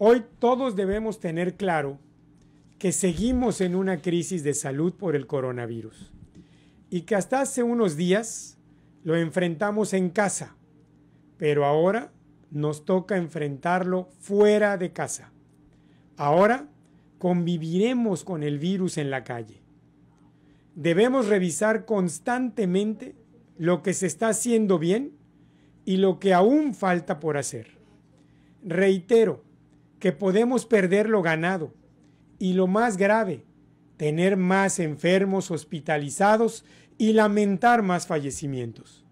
Hoy todos debemos tener claro que seguimos en una crisis de salud por el coronavirus y que hasta hace unos días lo enfrentamos en casa, pero ahora nos toca enfrentarlo fuera de casa. Ahora conviviremos con el virus en la calle. Debemos revisar constantemente lo que se está haciendo bien y lo que aún falta por hacer. Reitero, que podemos perder lo ganado y lo más grave, tener más enfermos hospitalizados y lamentar más fallecimientos.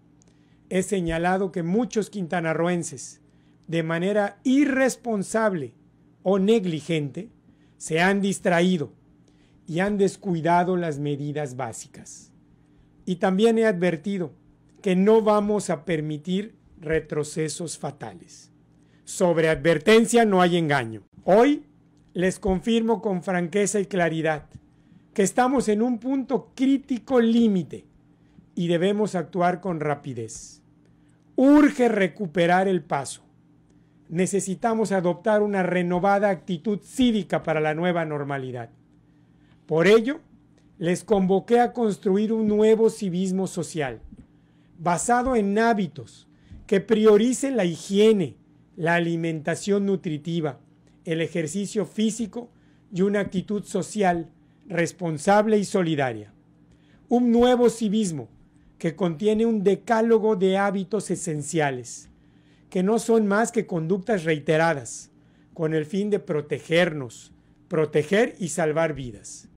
He señalado que muchos quintanarroenses, de manera irresponsable o negligente, se han distraído y han descuidado las medidas básicas. Y también he advertido que no vamos a permitir retrocesos fatales. Sobre advertencia no hay engaño. Hoy les confirmo con franqueza y claridad que estamos en un punto crítico límite y debemos actuar con rapidez. Urge recuperar el paso. Necesitamos adoptar una renovada actitud cívica para la nueva normalidad. Por ello, les convoqué a construir un nuevo civismo social, basado en hábitos que prioricen la higiene, la alimentación nutritiva, el ejercicio físico y una actitud social responsable y solidaria. Un nuevo civismo que contiene un decálogo de hábitos esenciales, que no son más que conductas reiteradas, con el fin de protegernos, proteger y salvar vidas.